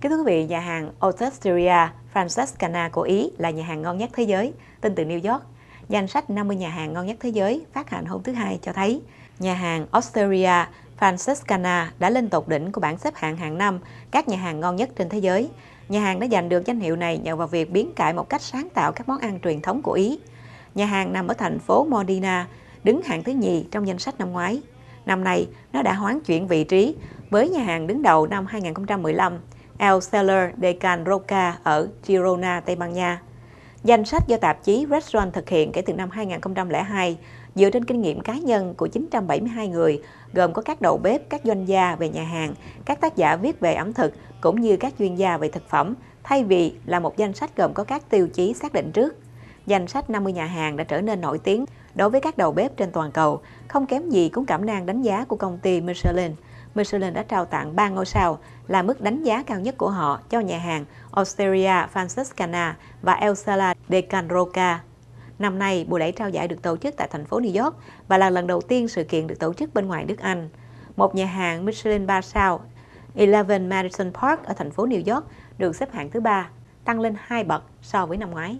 Kính thưa quý vị, nhà hàng Osteria Francescana của Ý là nhà hàng ngon nhất thế giới, Tin từ New York. Danh sách 50 nhà hàng ngon nhất thế giới phát hành hôm thứ Hai cho thấy nhà hàng Osteria Francescana đã lên tột đỉnh của bảng xếp hạng hàng năm các nhà hàng ngon nhất trên thế giới. Nhà hàng đã giành được danh hiệu này nhờ vào việc biến cải một cách sáng tạo các món ăn truyền thống của Ý. Nhà hàng nằm ở thành phố Modena, đứng hạng thứ nhì trong danh sách năm ngoái. Năm nay, nó đã hoán chuyển vị trí với nhà hàng đứng đầu năm 2015 El Seller de Can Roca ở Girona, Tây Ban Nha. Danh sách do tạp chí Restaurant thực hiện kể từ năm 2002 dựa trên kinh nghiệm cá nhân của 972 người, gồm có các đầu bếp, các doanh gia về nhà hàng, các tác giả viết về ẩm thực cũng như các chuyên gia về thực phẩm, thay vì là một danh sách gồm có các tiêu chí xác định trước. Danh sách 50 nhà hàng đã trở nên nổi tiếng đối với các đầu bếp trên toàn cầu, không kém gì cũng cảm năng đánh giá của công ty Michelin – Michelin đã trao tặng 3 ngôi sao là mức đánh giá cao nhất của họ cho nhà hàng Osteria Francescana và El Sala de Can Roca. Năm nay, buổi lễ trao giải được tổ chức tại thành phố New York và là lần đầu tiên sự kiện được tổ chức bên ngoài nước Anh. Một nhà hàng Michelin 3 sao, Eleven Madison Park ở thành phố New York được xếp hạng thứ ba, tăng lên 2 bậc so với năm ngoái.